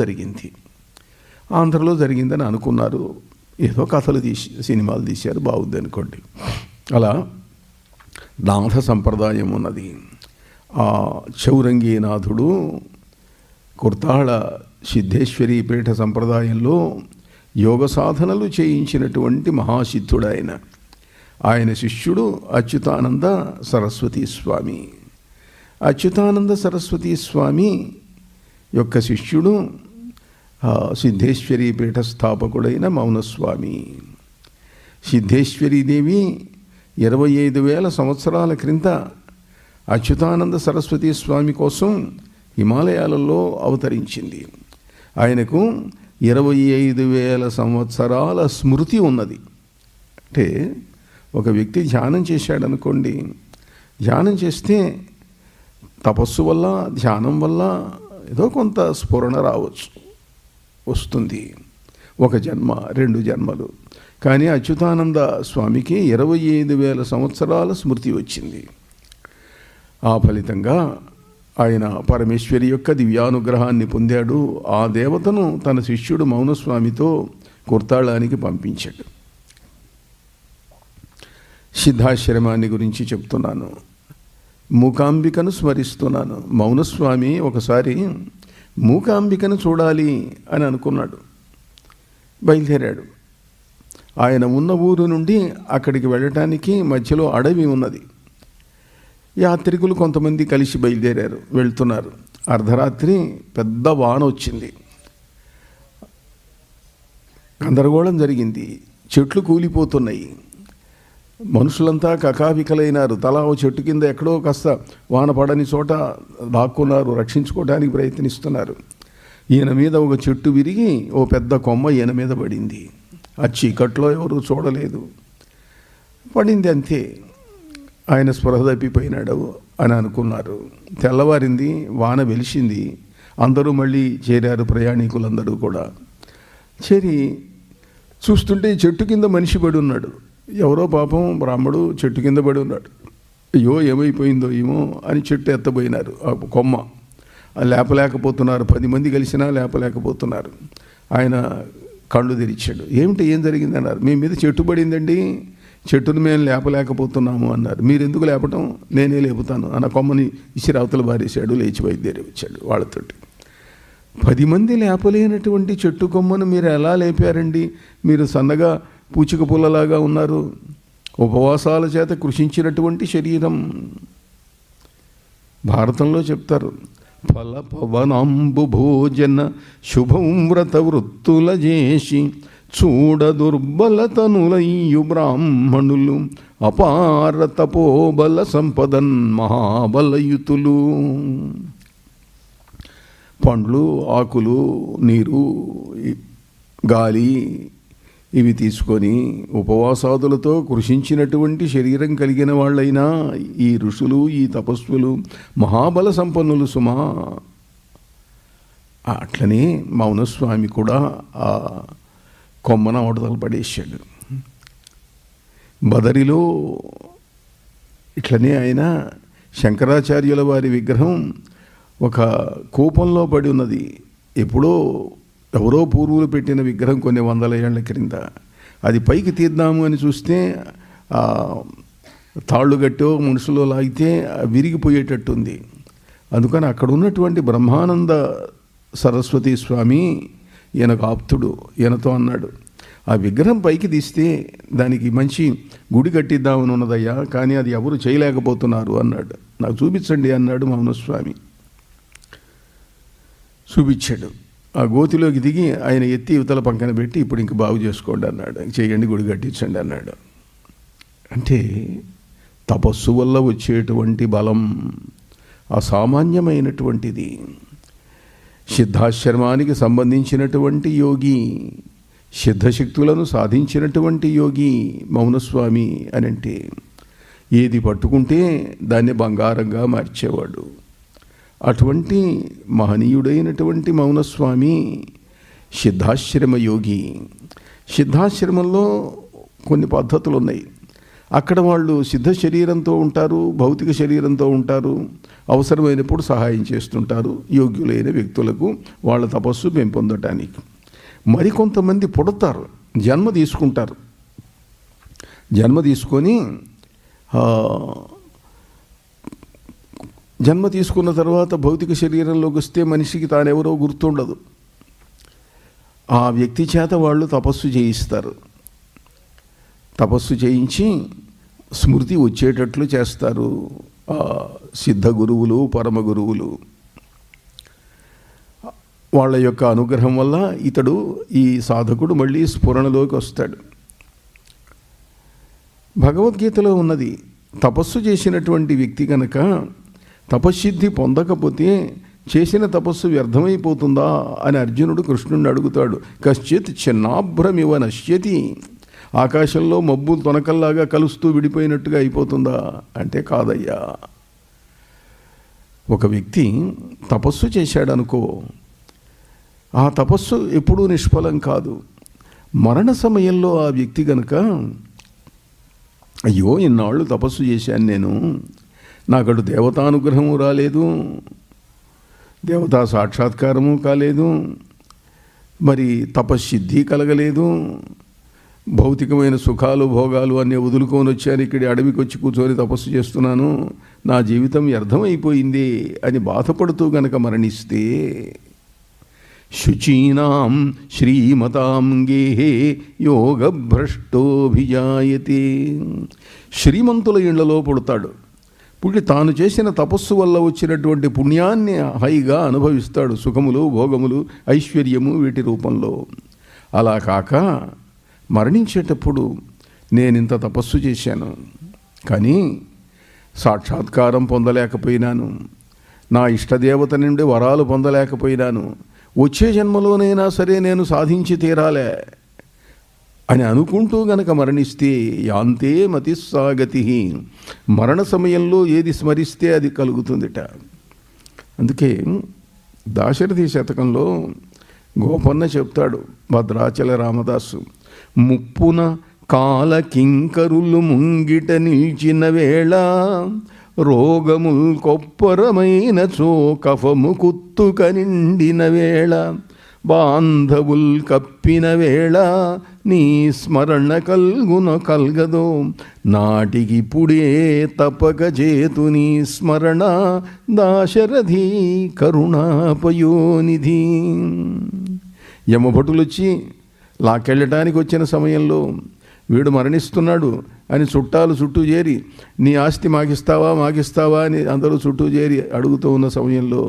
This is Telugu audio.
జరిగింది ఆంధ్రలో జరిగిందని అనుకున్నారు ఏదో కథలు తీసి సినిమాలు తీశారు బాగుంది అనుకోండి అలా నాథ సంప్రదాయం ఉన్నది ఆ చౌరంగీనాథుడు కుర్తాళ సిద్ధేశ్వరి పీఠ సంప్రదాయంలో యోగ సాధనలు చేయించినటువంటి మహాసిద్ధుడు ఆయన ఆయన శిష్యుడు అచ్యుతానంద సరస్వతీ స్వామి అచ్యుతానంద సరస్వతీ స్వామి యొక్క శిష్యుడు సిద్ధేశ్వరి పీఠ స్థాపకుడైన మౌనస్వామి సిద్ధేశ్వరీదేవి ఇరవై ఐదు వేల సంవత్సరాల క్రింద అచ్యుతానంద సరస్వతి స్వామి కోసం హిమాలయాలలో అవతరించింది ఆయనకు ఇరవై ఐదు వేల సంవత్సరాల స్మృతి ఉన్నది అంటే ఒక వ్యక్తి ధ్యానం చేశాడు అనుకోండి ధ్యానం చేస్తే తపస్సు వల్ల ధ్యానం వల్ల ఏదో కొంత స్ఫురణ రావచ్చు వస్తుంది ఒక జన్మ రెండు జన్మలు కానీ అచ్యుతానంద స్వామికి ఇరవై ఐదు వేల సంవత్సరాల స్మృతి వచ్చింది ఆ ఫలితంగా ఆయన పరమేశ్వరి యొక్క దివ్యానుగ్రహాన్ని పొందాడు ఆ దేవతను తన శిష్యుడు మౌనస్వామితో కుర్తాళానికి పంపించాడు సిద్ధాశ్రమాన్ని గురించి చెప్తున్నాను మూకాంబికను స్మరిస్తున్నాను మౌనస్వామి ఒకసారి మూకాంబికను చూడాలి అని అనుకున్నాడు బయలుదేరాడు ఆయన ఉన్న ఊరు నుండి అక్కడికి వెళ్ళటానికి మధ్యలో అడవి ఉన్నది యాత్రికులు కొంతమంది కలిసి బయలుదేరారు వెళ్తున్నారు అర్ధరాత్రి పెద్ద వాన వచ్చింది గందరగోళం జరిగింది చెట్లు కూలిపోతున్నాయి మనుషులంతా కకావికలైనారు తలా ఓ చెట్టు కింద ఎక్కడో కాస్త వాన పడని చోట దాక్కున్నారు రక్షించుకోవడానికి ప్రయత్నిస్తున్నారు ఈయన మీద ఒక చెట్టు విరిగి ఓ పెద్ద కొమ్మ ఈయన మీద పడింది ఆ చీకట్లో ఎవరు చూడలేదు పడింది అంతే ఆయన స్పృహ తప్పిపోయినాడు అని అనుకున్నారు తెల్లవారింది వాన వెలిసింది అందరూ మళ్ళీ చేరారు ప్రయాణికులందరూ కూడా చేరి చూస్తుంటే చెట్టు కింద మనిషి పడి ఉన్నాడు ఎవరో పాపం బ్రాహ్మడు చెట్టు కింద పడి ఉన్నాడు అయ్యో ఏమైపోయిందో ఏమో అని చెట్టు ఎత్తబోయినారు ఆ కొమ్మ లేపలేకపోతున్నారు పది మంది కలిసినా లేపలేకపోతున్నారు ఆయన కళ్ళు తెరిచాడు ఏమిటి ఏం జరిగింది అన్నారు మీ మీద చెట్టు పడిందండి చెట్టును మేము లేపలేకపోతున్నాము అన్నారు మీరు ఎందుకు లేపటం నేనే లేపుతాను అన్న కొమ్మని ఇసిరావతలు బారేశాడు లేచి బయలుదేరి వచ్చాడు వాళ్ళతోటి పది మంది లేపలేనటువంటి చెట్టు కొమ్మను మీరు ఎలా లేపారండి మీరు సన్నగా పూచిక పూలలాగా ఉన్నారు ఉపవాసాల చేత కృషించినటువంటి శరీరం భారతంలో చెప్తారు ఫల పవనంబు భోజన శుభం వ్రత వృత్తుల చేసి చూడ దుర్బలతనులయ్యు బ్రాహ్మణులు అపారతపోబల సంపదన్ మహాబలయుతులు పండ్లు ఆకులు నీరు గాలి ఇవి తీసుకొని ఉపవాసాదులతో కృషించినటువంటి శరీరం కలిగిన వాళ్ళైనా ఈ ఋషులు ఈ తపస్సులు మహాబల సంపన్నులు సుమా అట్లనే మౌనస్వామి కూడా ఆ కొమ్మన అవడతలు పడేశాడు బదరిలో ఇట్లనే ఆయన శంకరాచార్యుల వారి విగ్రహం ఒక కూపంలో పడి ఉన్నది ఎప్పుడో ఎవరో పూర్వులు పెట్టిన విగ్రహం కొన్ని వందల ఏళ్ల క్రింద అది పైకి తీద్దాము అని చూస్తే తాళ్ళు గట్టో మనుషులు లాగితే విరిగిపోయేటట్టుంది అందుకని అక్కడ ఉన్నటువంటి బ్రహ్మానంద సరస్వతి స్వామి ఈయనకు ఆప్తుడు ఈయనతో అన్నాడు ఆ విగ్రహం పైకి తీస్తే దానికి మంచి గుడి కట్టిద్దామని ఉన్నదయ్యా కానీ అది ఎవరు చేయలేకపోతున్నారు అన్నాడు నాకు చూపించండి అన్నాడు మౌనస్వామి చూపించాడు ఆ గోతిలోకి దిగి ఆయన ఎత్తి యువతల పంకన పెట్టి ఇప్పుడు ఇంక బాగు చేసుకోండి అన్నాడు చేయండి గుడి కట్టించండి అన్నాడు అంటే తపస్సు వల్ల వచ్చేటువంటి బలం అసామాన్యమైనటువంటిది సిద్ధాశ్రమానికి సంబంధించినటువంటి యోగి సిద్ధశక్తులను సాధించినటువంటి యోగి మౌనస్వామి అని అంటే ఏది పట్టుకుంటే దాన్ని బంగారంగా మార్చేవాడు అటువంటి మహనీయుడైనటువంటి మౌనస్వామి సిద్ధాశ్రమ యోగి సిద్ధాశ్రమంలో కొన్ని పద్ధతులు ఉన్నాయి అక్కడ వాళ్ళు సిద్ధ శరీరంతో ఉంటారు భౌతిక శరీరంతో ఉంటారు అవసరమైనప్పుడు సహాయం చేస్తుంటారు యోగ్యులైన వ్యక్తులకు వాళ్ళ తపస్సు పెంపొందటానికి మరికొంతమంది పుడతారు జన్మ తీసుకుంటారు జన్మ తీసుకొని జన్మ తీసుకున్న తర్వాత భౌతిక శరీరంలోకి వస్తే మనిషికి తానెవరో గుర్తుండదు ఆ వ్యక్తి చేత వాళ్ళు తపస్సు చేయిస్తారు తపస్సు చేయించి స్మృతి వచ్చేటట్లు చేస్తారు సిద్ధ గురువులు పరమ గురువులు వాళ్ళ యొక్క అనుగ్రహం వల్ల ఇతడు ఈ సాధకుడు మళ్ళీ స్ఫురణలోకి వస్తాడు భగవద్గీతలో ఉన్నది తపస్సు చేసినటువంటి వ్యక్తి కనుక తపశుద్ధి పొందకపోతే చేసిన తపస్సు వ్యర్థమైపోతుందా అని అర్జునుడు కృష్ణుడిని అడుగుతాడు కశ్చిత్ చిన్నాభ్రమివ నశ్యతి ఆకాశంలో మబ్బు తొనకల్లాగా కలుస్తూ విడిపోయినట్టుగా అయిపోతుందా అంటే కాదయ్యా ఒక వ్యక్తి తపస్సు చేశాడనుకో ఆ తపస్సు ఎప్పుడూ నిష్ఫలం కాదు మరణ సమయంలో ఆ వ్యక్తి గనక అయ్యో ఇన్నాళ్ళు తపస్సు చేశాను నేను నాకడు దేవతానుగ్రహము రాలేదు దేవతా సాక్షాత్కారము కాలేదు మరి తపశ్సిద్ధి కలగలేదు భౌతికమైన సుఖాలు భోగాలు అన్నీ వదులుకొని వచ్చాను ఇక్కడ అడవికి వచ్చి కూర్చొని తపస్సు చేస్తున్నాను నా జీవితం వ్యర్థమైపోయింది అని బాధపడుతూ గనక మరణిస్తే శుచీనాం శ్రీమతాం గేహే యోగభ్రష్టోభిజాయతే శ్రీమంతుల ఇండ్లలో పుడతాడు పుట్టి తాను చేసిన తపస్సు వల్ల వచ్చినటువంటి పుణ్యాన్ని హైగా అనుభవిస్తాడు సుఖములు భోగములు ఐశ్వర్యము వీటి రూపంలో అలా కాక మరణించేటప్పుడు నేనింత తపస్సు చేశాను కానీ సాక్షాత్కారం పొందలేకపోయినాను నా ఇష్టదేవత నుండి వరాలు పొందలేకపోయినాను వచ్చే జన్మలోనైనా సరే నేను సాధించి తీరాలే అని అనుకుంటూ గనక మరణిస్తే యాంతే సాగతి మరణ సమయంలో ఏది స్మరిస్తే అది కలుగుతుందిట అందుకే దాశరథి శతకంలో గోపన్న చెప్తాడు భద్రాచల రామదాసు ముప్పున కాల కింకరులు ముంగిట నిలిచిన వేళ రోగముల్ కొప్పరమైన చో కఫము కుత్తుక నిండిన వేళ బాంధవుల్ కప్పిన వేళ నీ స్మరణ కల్గున కల్గదో పుడే తపక చేతు నీ స్మరణ దాశరథి కరుణాపయోనిధి యమభటులు వచ్చి లాకెళ్ళటానికి వచ్చిన సమయంలో వీడు మరణిస్తున్నాడు అని చుట్టాలు చుట్టూ చేరి నీ ఆస్తి మాకిస్తావా మాకిస్తావా అని అందరూ చుట్టూ చేరి అడుగుతూ ఉన్న సమయంలో